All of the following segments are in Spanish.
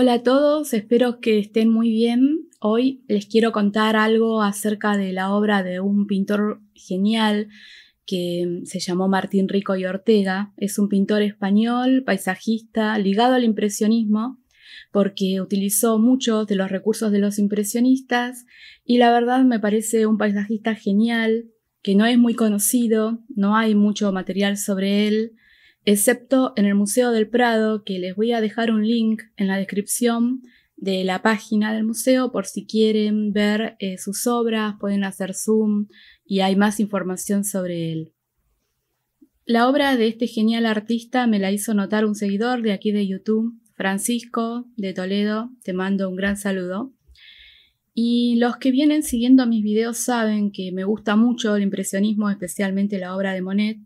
Hola a todos, espero que estén muy bien. Hoy les quiero contar algo acerca de la obra de un pintor genial que se llamó Martín Rico y Ortega. Es un pintor español, paisajista, ligado al impresionismo, porque utilizó muchos de los recursos de los impresionistas y la verdad me parece un paisajista genial, que no es muy conocido, no hay mucho material sobre él excepto en el Museo del Prado, que les voy a dejar un link en la descripción de la página del museo por si quieren ver eh, sus obras, pueden hacer zoom y hay más información sobre él. La obra de este genial artista me la hizo notar un seguidor de aquí de YouTube, Francisco de Toledo, te mando un gran saludo. Y los que vienen siguiendo mis videos saben que me gusta mucho el impresionismo, especialmente la obra de Monet,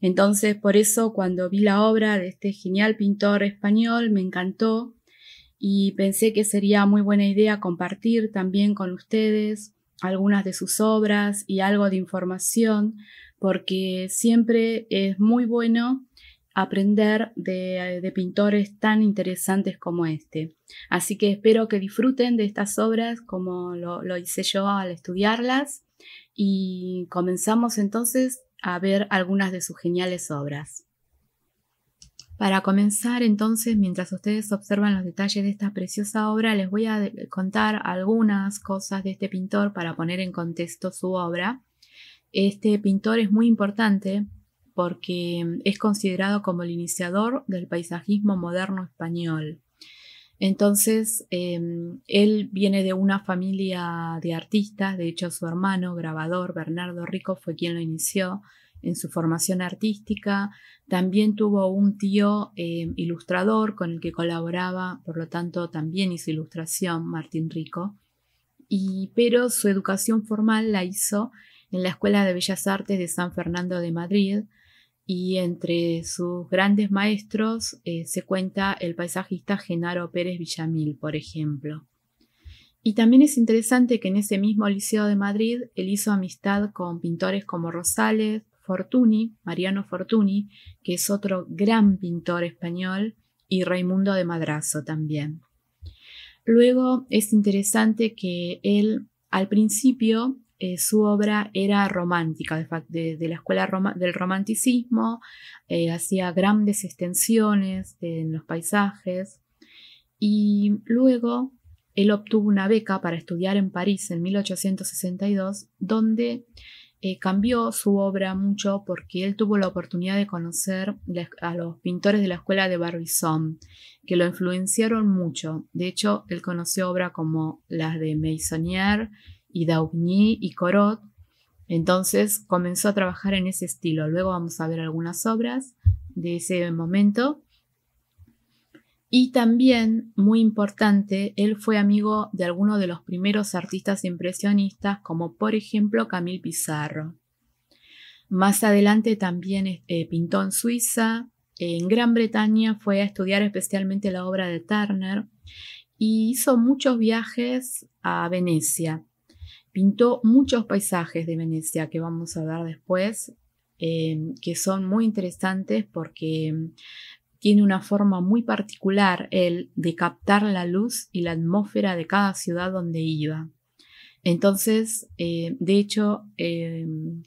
entonces, por eso cuando vi la obra de este genial pintor español, me encantó y pensé que sería muy buena idea compartir también con ustedes algunas de sus obras y algo de información, porque siempre es muy bueno aprender de, pintores tan interesantes como este. Así que espero que disfruten de estas obras como lo hice yo al estudiarlas y comenzamos entonces a ver algunas de sus geniales obras. Para comenzar entonces, mientras ustedes observan los detalles de esta preciosa obra, les voy a contar algunas cosas de este pintor para poner en contexto su obra. Este pintor es muy importante porque es considerado como el iniciador del paisajismo moderno español. Entonces, em, él viene de una familia de artistas, de hecho su hermano, grabador, Bernardo Rico, fue quien lo inició en su formación artística. También tuvo un tío em, ilustrador con el que colaboraba, por lo tanto también hizo ilustración, Martín Rico. pero su educación formal la hizo en la Escuela de Bellas Artes de San Fernando de Madrid, y entre sus grandes maestros eh, se cuenta el paisajista Genaro Pérez Villamil, por ejemplo. Y también es interesante que en ese mismo Liceo de Madrid él hizo amistad con pintores como Rosales, Fortuny, Mariano Fortuny, que es otro gran pintor español, y Raimundo de Madrazo también. Luego es interesante que él al principio eh, su obra era romántica, de, la escuela del romanticismo, eh, hacía grandes extensiones en los paisajes y luego él obtuvo una beca para estudiar en París en 1862, donde eh, cambió su obra mucho porque él tuvo la oportunidad de conocer a los pintores de la escuela de Barbizon, que lo influenciaron mucho. De hecho, él conoció obras como las de Meissonier, y Daugny y Corot. Entonces comenzó a trabajar en ese estilo. Luego vamos a ver algunas obras de ese momento. Y también, muy importante, él fue amigo de algunos de los primeros artistas impresionistas, como por ejemplo Camille Pizarro. Más adelante también eh, pintó en Suiza, en Gran Bretaña fue a estudiar especialmente la obra de Turner y hizo muchos viajes a Venecia. Pintó muchos paisajes de Venecia que vamos a ver después, em, que son muy interesantes porque em, tiene una forma muy particular el de captar la luz y la atmósfera de cada ciudad donde iba. Entonces, eh, de hecho, em,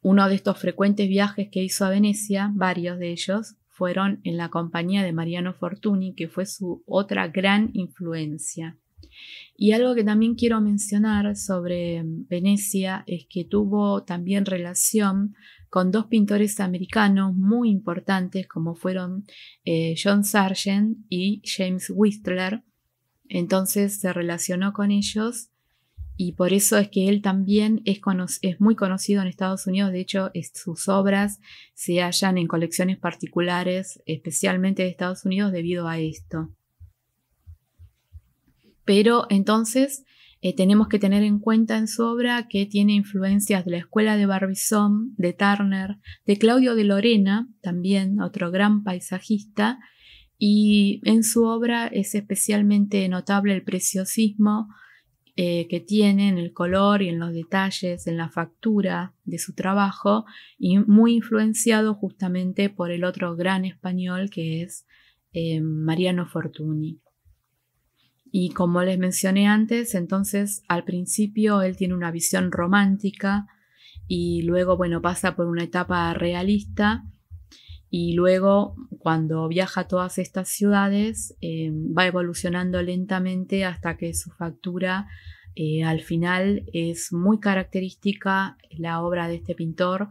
uno de estos frecuentes viajes que hizo a Venecia, varios de ellos, fueron en la compañía de Mariano Fortuny, que fue su otra gran influencia. Y algo que también quiero mencionar sobre mm, Venecia es que tuvo también relación con dos pintores americanos muy importantes como fueron eh, John Sargent y James Whistler. Entonces se relacionó con ellos y por eso es que él también es, muy conocido en Estados Unidos. De hecho, sus obras se hallan en colecciones particulares, especialmente de Estados Unidos, debido a esto. Pero entonces eh, tenemos que tener en cuenta en su obra que tiene influencias de la escuela de Barbizon, de Turner, de Claudio de Lorena, también otro gran paisajista, y en su obra es especialmente notable el preciosismo eh, que tiene en el color y en los detalles, en la factura de su trabajo, y muy influenciado justamente por el otro gran español que es eh, Mariano Fortuny. Y como les mencioné antes, entonces al principio él tiene una visión romántica y luego, bueno, pasa por una etapa realista y luego cuando viaja a todas estas ciudades em, va evolucionando lentamente hasta que su factura eh, al final es muy característica la obra de este pintor,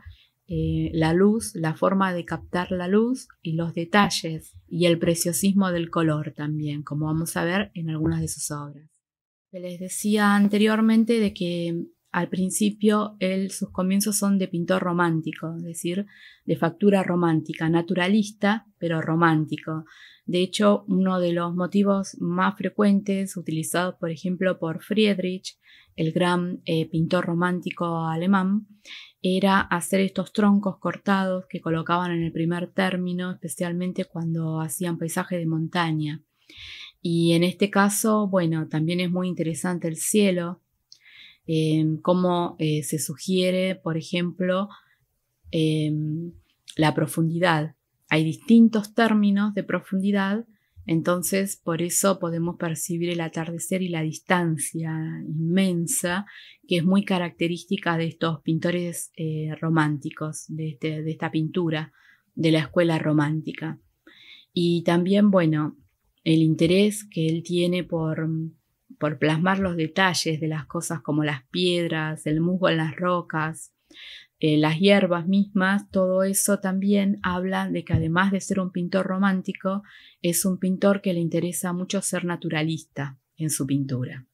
eh, la luz, la forma de captar la luz y los detalles y el preciosismo del color también, como vamos a ver en algunas de sus obras. Les decía anteriormente de que mm, al principio él, sus comienzos son de pintor romántico, es decir, de factura romántica, naturalista, pero romántico. De hecho, uno de los motivos más frecuentes utilizados, por ejemplo, por Friedrich, el gran eh, pintor romántico alemán, era hacer estos troncos cortados que colocaban en el primer término, especialmente cuando hacían paisaje de montaña. Y en este caso, bueno, también es muy interesante el cielo, em, cómo eh, se sugiere, por ejemplo, em, la profundidad. Hay distintos términos de profundidad entonces, por eso podemos percibir el atardecer y la distancia inmensa que es muy característica de estos pintores eh, románticos, de, este, de, esta pintura, de la escuela romántica. Y también, bueno, el interés que él tiene por, por plasmar los detalles de las cosas como las piedras, el musgo en las rocas, eh, las hierbas mismas, todo eso también habla de que además de ser un pintor romántico, es un pintor que le interesa mucho ser naturalista en su pintura.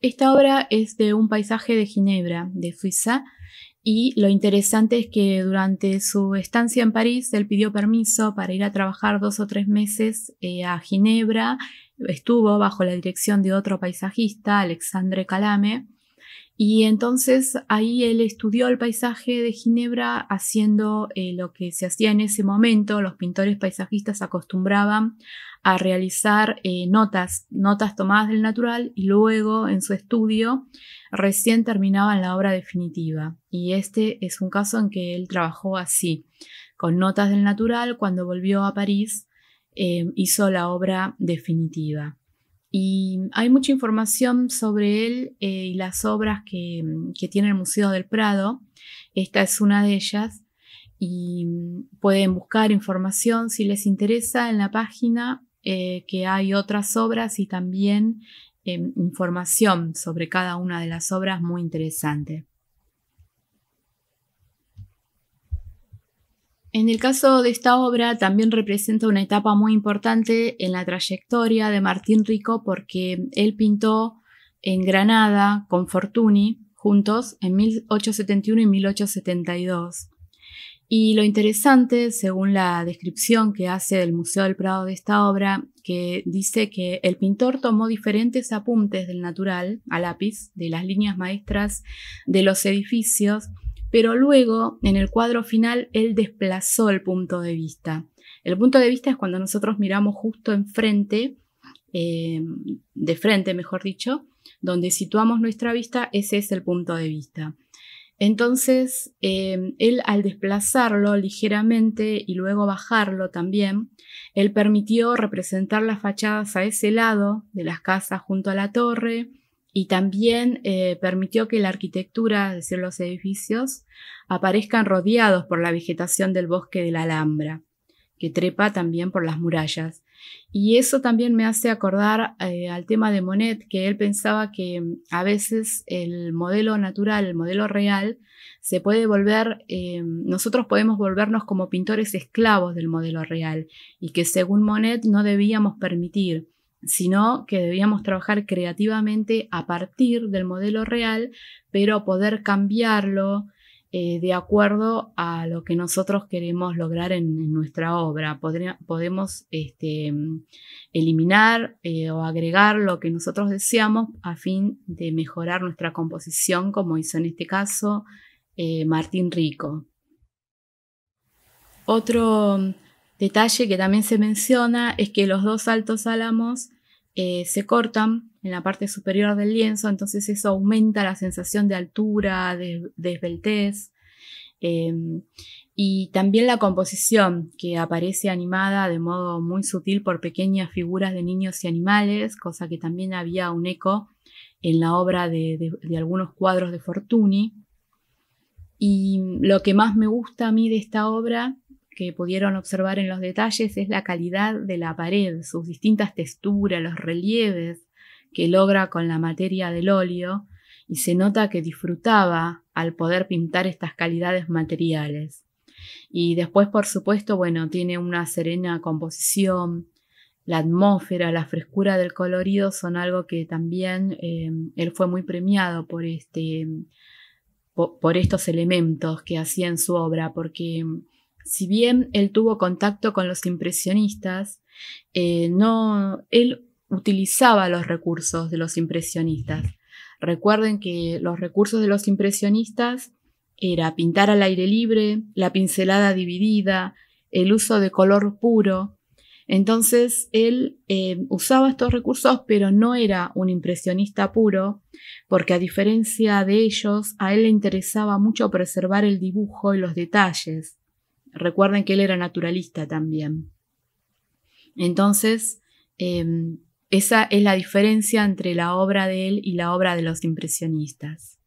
Esta obra es de un paisaje de Ginebra, de Suiza, y lo interesante es que durante su estancia en París él pidió permiso para ir a trabajar dos o tres meses eh, a Ginebra. Estuvo bajo la dirección de otro paisajista, Alexandre Calame, y entonces ahí él estudió el paisaje de Ginebra haciendo eh, lo que se hacía en ese momento. Los pintores paisajistas acostumbraban a realizar eh, notas, notas tomadas del natural y luego en su estudio recién terminaban la obra definitiva. Y este es un caso en que él trabajó así, con notas del natural. Cuando volvió a París eh, hizo la obra definitiva. Y hay mucha información sobre él eh, y las obras mm, que, tiene el Museo del Prado. Esta es una de ellas. Y mm, pueden buscar información si les interesa en la página, eh, que hay otras obras y también em, información sobre cada una de las obras muy interesante. En el caso de esta obra también representa una etapa muy importante en la trayectoria de Martín Rico porque él pintó en Granada con Fortuny juntos en 1871 y 1872. Y lo interesante, según la descripción que hace del Museo del Prado de esta obra, que dice que el pintor tomó diferentes apuntes del natural a lápiz, de las líneas maestras de los edificios, pero luego en el cuadro final él desplazó el punto de vista. El punto de vista es cuando nosotros miramos justo enfrente, eh, de frente mejor dicho, donde situamos nuestra vista, ese es el punto de vista. Entonces, eh, él al desplazarlo ligeramente y luego bajarlo también, él permitió representar las fachadas a ese lado de las casas junto a la torre, y también eh, permitió que la arquitectura, es decir, los edificios, aparezcan rodeados por la vegetación del bosque de la Alhambra, que trepa también por las murallas. Y eso también me hace acordar eh, al tema de Monet, que él pensaba que mm, a veces el modelo natural, el modelo real, se puede volver, eh, nosotros podemos volvernos como pintores esclavos del modelo real y que según Monet no debíamos permitir sino que debíamos trabajar creativamente a partir del modelo real, pero poder cambiarlo eh, de acuerdo a lo que nosotros queremos lograr en, nuestra obra. podemos este, eliminar eh, o agregar lo que nosotros deseamos a fin de mejorar nuestra composición, como hizo en este caso eh, Martín Rico. Otro Detalle que también se menciona es que los dos altos álamos eh, se cortan en la parte superior del lienzo, entonces eso aumenta la sensación de altura, de, esbeltez. Em, y también la composición, que aparece animada de modo muy sutil por pequeñas figuras de niños y animales, cosa que también había un eco en la obra de, de algunos cuadros de Fortuny. Y lo que más me gusta a mí de esta obra que pudieron observar en los detalles es la calidad de la pared, sus distintas texturas, los relieves que logra con la materia del óleo y se nota que disfrutaba al poder pintar estas calidades materiales. Y después, por supuesto, bueno, tiene una serena composición, la atmósfera, la frescura del colorido son algo que también em, él fue muy premiado por, este, por estos elementos que hacía en su obra, porque em, si bien él tuvo contacto con los impresionistas, eh, no, él utilizaba los recursos de los impresionistas. Recuerden que los recursos de los impresionistas era pintar al aire libre, la pincelada dividida, el uso de color puro. Entonces él eh, usaba estos recursos, pero no era un impresionista puro, porque a diferencia de ellos, a él le interesaba mucho preservar el dibujo y los detalles. Recuerden que él era naturalista también. Entonces, eh, esa es la diferencia entre la obra de él y la obra de los impresionistas.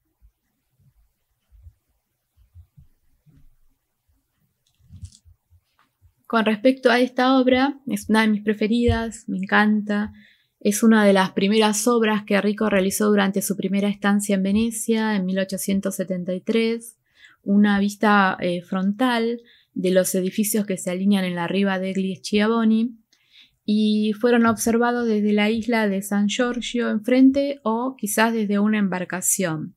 Con respecto a esta obra, es una de mis preferidas, me encanta. Es una de las primeras obras que Rico realizó durante su primera estancia en Venecia en 1873, una vista eh, frontal de los edificios que se alinean en la riva Gli Chiavoni y fueron observados desde la isla de San Giorgio enfrente o quizás desde una embarcación.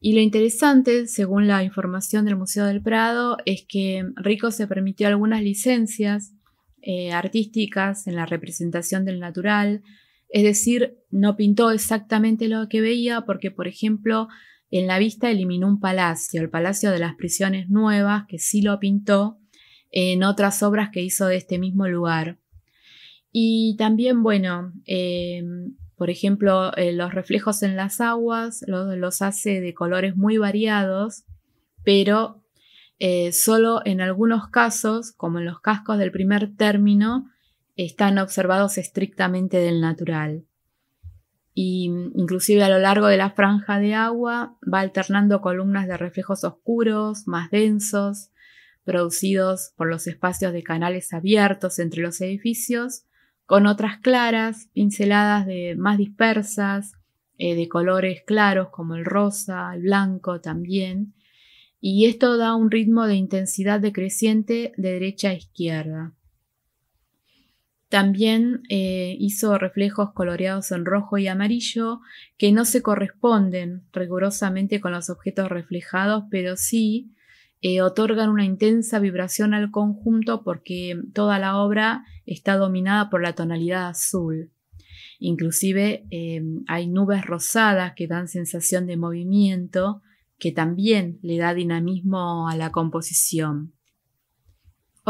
Y lo interesante, según la información del Museo del Prado, es que Rico se permitió algunas licencias eh, artísticas en la representación del natural, es decir, no pintó exactamente lo que veía porque, por ejemplo, en la vista eliminó un palacio, el Palacio de las Prisiones Nuevas, que sí lo pintó en otras obras que hizo de este mismo lugar. Y también, bueno, em, por ejemplo, eh, los reflejos en las aguas los, hace de colores muy variados, pero eh, solo en algunos casos, como en los cascos del primer término, están observados estrictamente del natural. Mm, inclusive a lo largo de la franja de agua va alternando columnas de reflejos oscuros, más densos, producidos por los espacios de canales abiertos entre los edificios, con otras claras, pinceladas de más dispersas, eh, de colores claros como el rosa, el blanco también, y esto da un ritmo de intensidad decreciente de derecha a izquierda. También eh, hizo reflejos coloreados en rojo y amarillo que no se corresponden rigurosamente con los objetos reflejados, pero sí eh, otorgan una intensa vibración al conjunto porque toda la obra está dominada por la tonalidad azul. Inclusive eh, hay nubes rosadas que dan sensación de movimiento que también le da dinamismo a la composición.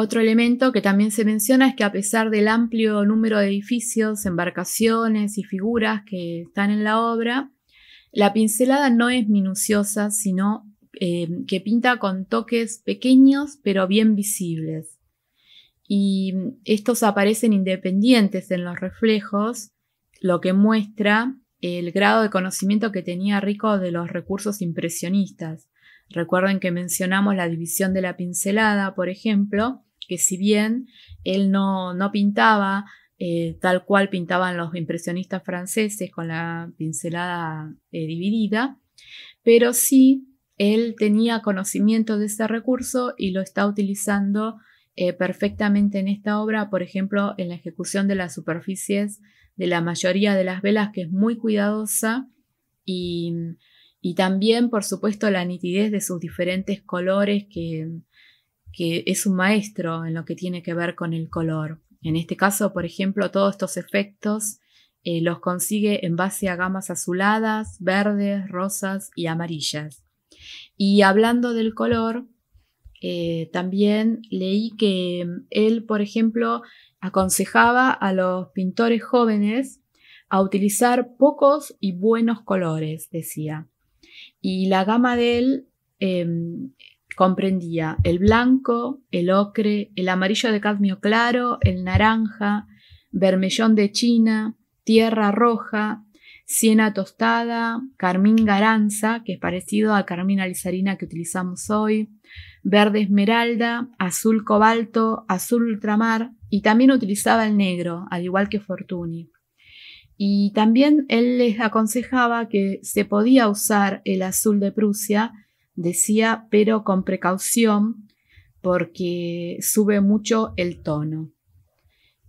Otro elemento que también se menciona es que a pesar del amplio número de edificios, embarcaciones y figuras que están en la obra, la pincelada no es minuciosa, sino eh, que pinta con toques pequeños pero bien visibles. Y estos aparecen independientes en los reflejos, lo que muestra el grado de conocimiento que tenía Rico de los recursos impresionistas. Recuerden que mencionamos la división de la pincelada, por ejemplo, que si bien él no, pintaba eh, tal cual pintaban los impresionistas franceses con la pincelada eh, dividida, pero sí él tenía conocimiento de ese recurso y lo está utilizando eh, perfectamente en esta obra, por ejemplo, en la ejecución de las superficies de la mayoría de las velas, que es muy cuidadosa, y, y también, por supuesto, la nitidez de sus diferentes colores que, que es un maestro en lo que tiene que ver con el color. En este caso, por ejemplo, todos estos efectos eh, los consigue en base a gamas azuladas, verdes, rosas y amarillas. Y hablando del color, eh, también leí que él, por ejemplo, aconsejaba a los pintores jóvenes a utilizar pocos y buenos colores, decía. Y la gama de él em, comprendía el blanco, el ocre, el amarillo de cadmio claro, el naranja, bermellón de China, tierra roja, siena tostada, carmín garanza, que es parecido al carmín alizarina que utilizamos hoy, verde esmeralda, azul cobalto, azul ultramar, y también utilizaba el negro, al igual que Fortuny. Y también él les aconsejaba que se podía usar el azul de Prusia, decía, pero con precaución porque sube mucho el tono.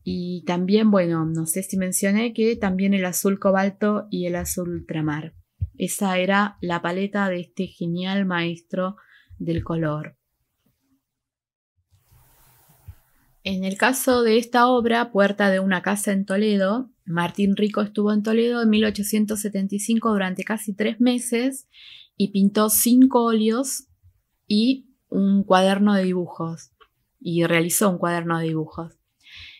Y también, bueno, no sé si mencioné que también el azul cobalto y el azul ultramar. Esa era la paleta de este genial maestro del color. En el caso de esta obra, Puerta de una casa en Toledo, Martín Rico estuvo en Toledo en 1875 durante casi tres meses y pintó cinco óleos y un cuaderno de dibujos. Y realizó un cuaderno de dibujos.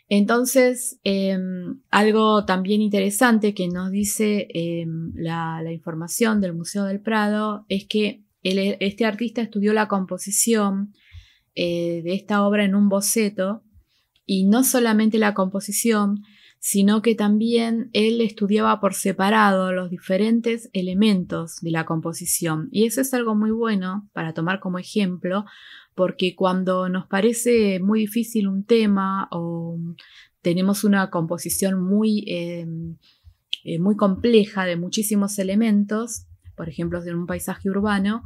Entonces, em, algo también interesante que nos dice em, la, información del Museo del Prado es que este artista estudió la composición eh, de esta obra en un boceto y no solamente la composición, sino que también él estudiaba por separado los diferentes elementos de la composición. Y eso es algo muy bueno para tomar como ejemplo, porque cuando nos parece muy difícil un tema o tenemos una composición muy... Eh, eh, muy compleja de muchísimos elementos, por ejemplo, de un paisaje urbano.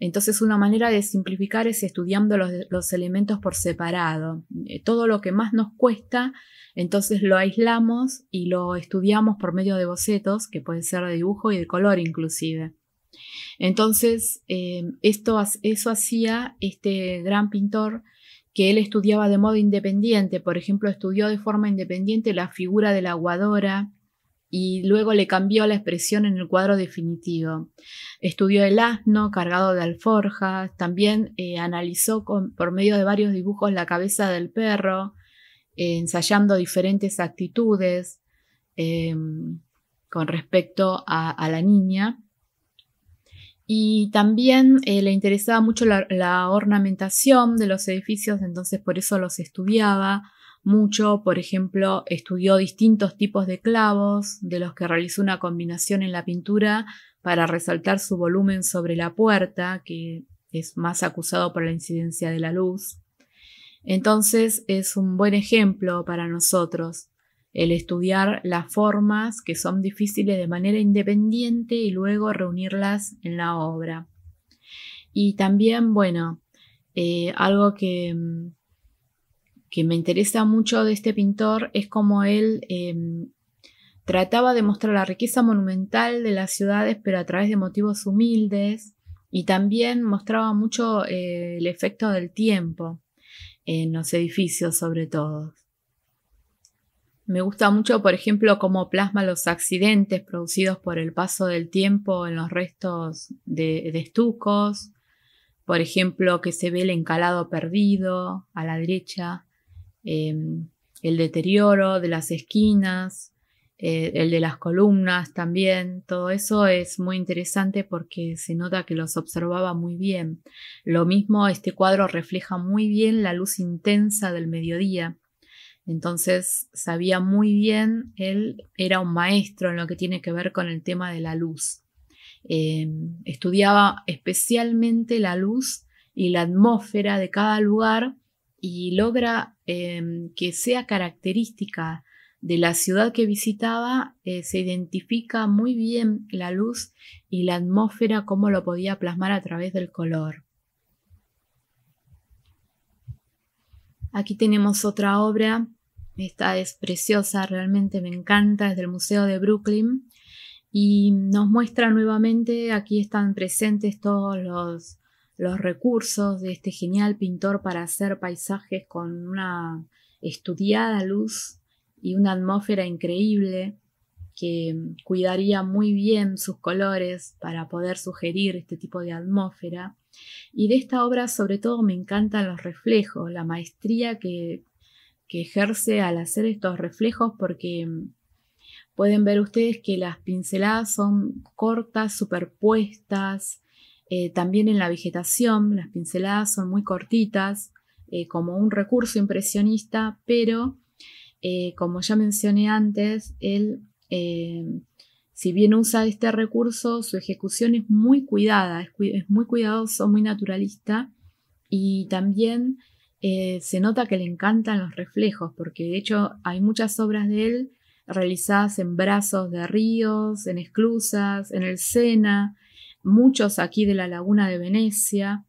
Entonces, una manera de simplificar es estudiando los, elementos por separado. Eh, todo lo que más nos cuesta, entonces lo aislamos y lo estudiamos por medio de bocetos, que pueden ser de dibujo y de color inclusive. Entonces, eh, esto, eso hacía este gran pintor que él estudiaba de modo independiente. Por ejemplo, estudió de forma independiente la figura de la aguadora, y luego le cambió la expresión en el cuadro definitivo. Estudió el asno cargado de alforjas, también eh, analizó por medio de varios dibujos la cabeza del perro, eh, ensayando diferentes actitudes eh, con respecto a, la niña. Y también le interesaba mucho la ornamentación de los edificios, entonces por eso los estudiaba mucho, por ejemplo, estudió distintos tipos de clavos, de los que realizó una combinación en la pintura para resaltar su volumen sobre la puerta, que es más acusado por la incidencia de la luz. Entonces es un buen ejemplo para nosotros el estudiar las formas que son difíciles de manera independiente y luego reunirlas en la obra. Y también, bueno, eh, algo que mm, que me interesa mucho de este pintor es cómo él em, trataba de mostrar la riqueza monumental de las ciudades, pero a través de motivos humildes, y también mostraba mucho eh, el efecto del tiempo en los edificios sobre todo. Me gusta mucho, por ejemplo, cómo plasma los accidentes producidos por el paso del tiempo en los restos de estucos, por ejemplo, que se ve el encalado perdido a la derecha, Em, el deterioro de las esquinas, eh, el de las columnas también, todo eso es muy interesante porque se nota que los observaba muy bien. Lo mismo, este cuadro refleja muy bien la luz intensa del mediodía. Entonces sabía muy bien, él era un maestro en lo que tiene que ver con el tema de la luz. Em, estudiaba especialmente la luz y la atmósfera de cada lugar y logra em, que sea característica de la ciudad que visitaba, eh, se identifica muy bien la luz y la atmósfera, cómo lo podía plasmar a través del color. Aquí tenemos otra obra, esta es preciosa, realmente me encanta, es del Museo de Brooklyn y nos muestra nuevamente, aquí están presentes todos los los recursos de este genial pintor para hacer paisajes con una estudiada luz y una atmósfera increíble que cuidaría muy bien sus colores para poder sugerir este tipo de atmósfera. Y de esta obra sobre todo me encantan los reflejos, la maestría que, que ejerce al hacer estos reflejos porque pueden ver ustedes que las pinceladas son cortas, superpuestas, eh, también en la vegetación, las pinceladas son muy cortitas, eh, como un recurso impresionista, pero eh, como ya mencioné antes, él, si bien usa este recurso, su ejecución es muy cuidada, es, es muy cuidadoso, muy naturalista y también se nota que le encantan los reflejos, porque de hecho hay muchas obras de él realizadas en brazos de ríos, en esclusas, en el Sena, muchos aquí de la laguna de Venecia.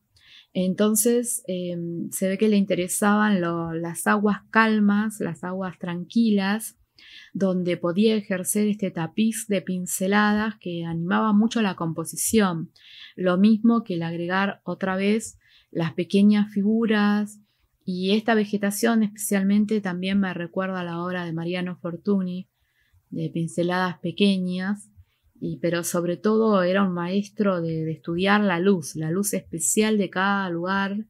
Entonces em, se ve que le interesaban las aguas calmas, las aguas tranquilas, donde podía ejercer este tapiz de pinceladas que animaba mucho la composición, lo mismo que el agregar otra vez las pequeñas figuras y esta vegetación especialmente también me recuerda a la obra de Mariano Fortuny, de pinceladas pequeñas, pero sobre todo era un maestro de, estudiar la luz, la luz especial de cada lugar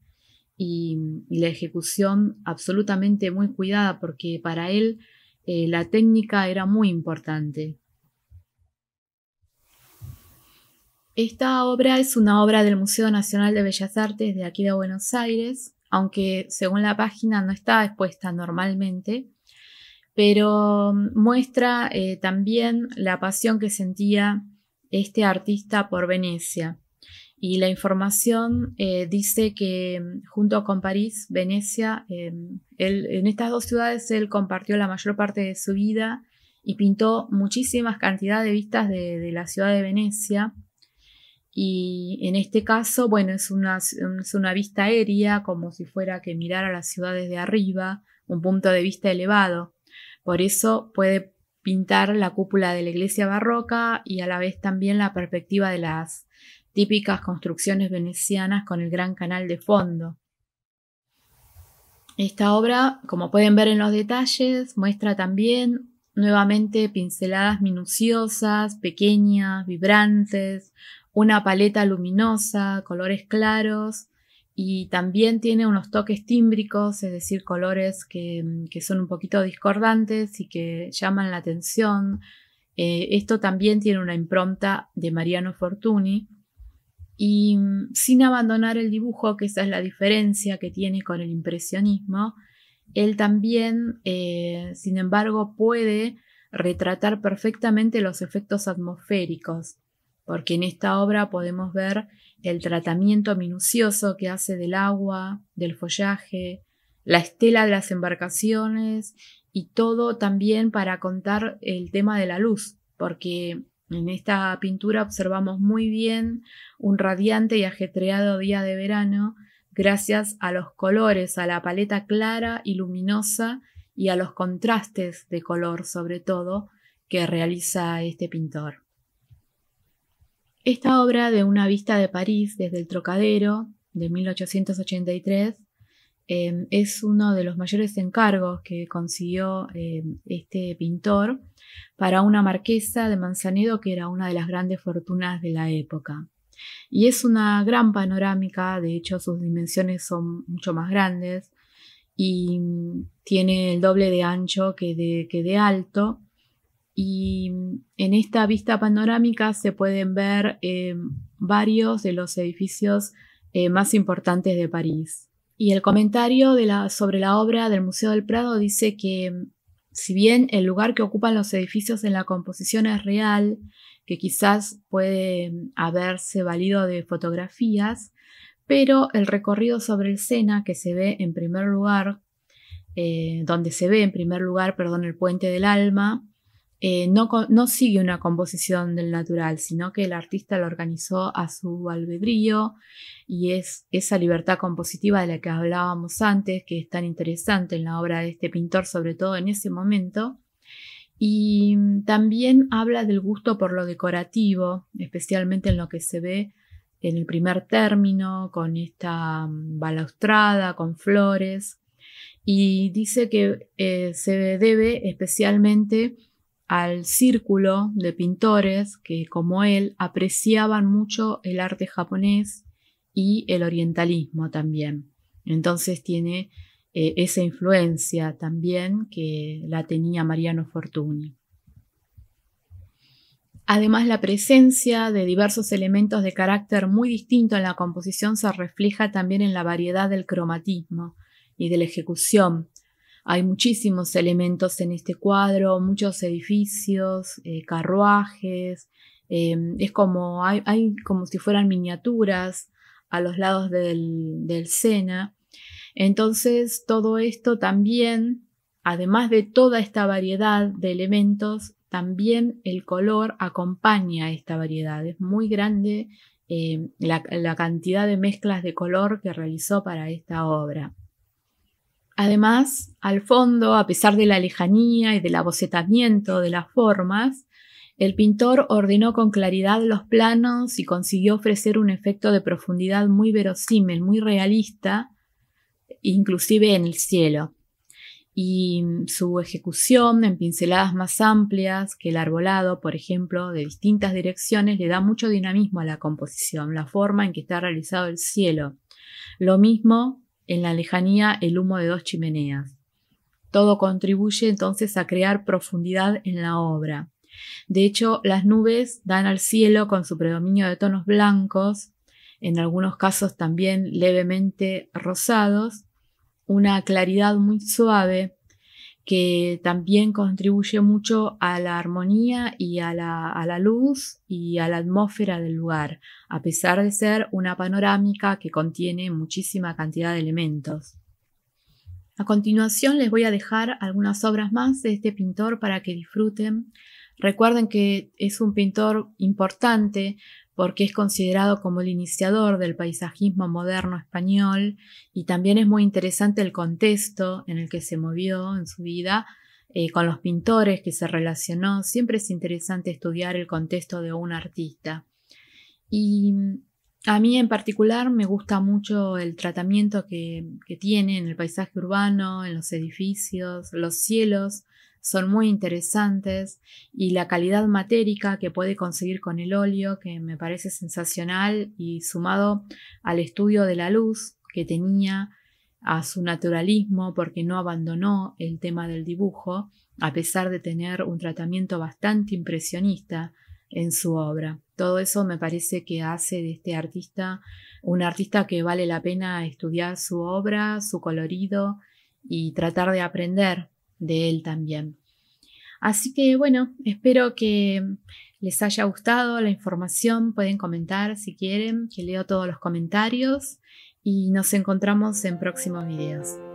y, la ejecución absolutamente muy cuidada porque para él eh, la técnica era muy importante. Esta obra es una obra del Museo Nacional de Bellas Artes de aquí de Buenos Aires, aunque según la página no está expuesta normalmente, pero mm, muestra eh, también la pasión que sentía este artista por Venecia. Y la información eh, dice que mm, junto con París, Venecia, eh, en estas dos ciudades él compartió la mayor parte de su vida y pintó muchísimas cantidades de vistas de, la ciudad de Venecia. Y en este caso, bueno, es una, vista aérea, como si fuera que mirara las ciudades de arriba, un punto de vista elevado. Por eso puede pintar la cúpula de la iglesia barroca y a la vez también la perspectiva de las típicas construcciones venecianas con el gran canal de fondo. Esta obra, como pueden ver en los detalles, muestra también nuevamente pinceladas minuciosas, pequeñas, vibrantes, una paleta luminosa, colores claros, y también tiene unos toques tímbricos, es decir, colores que, son un poquito discordantes y que llaman la atención. Eh, esto también tiene una impronta de Mariano Fortuny y mm, sin abandonar el dibujo, que esa es la diferencia que tiene con el impresionismo, él también, eh, sin embargo, puede retratar perfectamente los efectos atmosféricos, porque en esta obra podemos ver el tratamiento minucioso que hace del agua, del follaje, la estela de las embarcaciones y todo también para contar el tema de la luz, porque en esta pintura observamos muy bien un radiante y ajetreado día de verano gracias a los colores, a la paleta clara y luminosa y a los contrastes de color sobre todo que realiza este pintor. Esta obra de una vista de París desde el Trocadero de 1883 em, es uno de los mayores encargos que consiguió em, este pintor para una marquesa de Manzanedo que era una de las grandes fortunas de la época. Y es una gran panorámica, de hecho sus dimensiones son mucho más grandes y mm, tiene el doble de ancho que que de alto y mm, en esta vista panorámica se pueden ver eh, varios de los edificios eh, más importantes de París. Y el comentario sobre la obra del Museo del Prado dice que mm, si bien el lugar que ocupan los edificios en la composición es real, que quizás puede mm, haberse valido de fotografías, pero el recorrido sobre el Sena que se ve en primer lugar, eh, donde se ve en primer lugar, perdón, el puente del alma, eh, no, sigue una composición del natural, sino que el artista lo organizó a su albedrío y es esa libertad compositiva de la que hablábamos antes, que es tan interesante en la obra de este pintor, sobre todo en ese momento. Y también habla del gusto por lo decorativo, especialmente en lo que se ve en el primer término, con esta mm, balaustrada, con flores. Y dice que eh, se debe especialmente al círculo de pintores que, como él, apreciaban mucho el arte japonés y el orientalismo también. Entonces tiene eh, esa influencia también que la tenía Mariano Fortuny. Además, la presencia de diversos elementos de carácter muy distinto en la composición se refleja también en la variedad del cromatismo y de la ejecución hay muchísimos elementos en este cuadro, muchos edificios, eh, carruajes, em, es como, hay, como si fueran miniaturas a los lados del, Sena. Entonces, todo esto también, además de toda esta variedad de elementos, también el color acompaña a esta variedad. Es muy grande em, la cantidad de mezclas de color que realizó para esta obra. Además, al fondo, a pesar de la lejanía y del abocetamiento de las formas, el pintor ordenó con claridad los planos y consiguió ofrecer un efecto de profundidad muy verosímil, muy realista, inclusive en el cielo. Y su ejecución en pinceladas más amplias que el arbolado, por ejemplo, de distintas direcciones, le da mucho dinamismo a la composición, la forma en que está realizado el cielo. Lo mismo en la lejanía el humo de dos chimeneas. Todo contribuye entonces a crear profundidad en la obra. De hecho, las nubes dan al cielo con su predominio de tonos blancos, en algunos casos también levemente rosados, una claridad muy suave que también contribuye mucho a la armonía y a la, luz y a la atmósfera del lugar, a pesar de ser una panorámica que contiene muchísima cantidad de elementos. A continuación les voy a dejar algunas obras más de este pintor para que disfruten. Recuerden que es un pintor importante porque es considerado como el iniciador del paisajismo moderno español y también es muy interesante el contexto en el que se movió en su vida, eh, con los pintores que se relacionó. Siempre es interesante estudiar el contexto de un artista. Y mm, a mí en particular me gusta mucho el tratamiento que tiene en el paisaje urbano, en los edificios, los cielos son muy interesantes y la calidad matérica que puede conseguir con el óleo, que me parece sensacional y sumado al estudio de la luz que tenía, a su naturalismo porque no abandonó el tema del dibujo, a pesar de tener un tratamiento bastante impresionista en su obra. Todo eso me parece que hace de este artista un artista que vale la pena estudiar su obra, su colorido y tratar de aprender de él también. Así que bueno, espero que les haya gustado la información. Pueden comentar si quieren, que leo todos los comentarios y nos encontramos en próximos videos.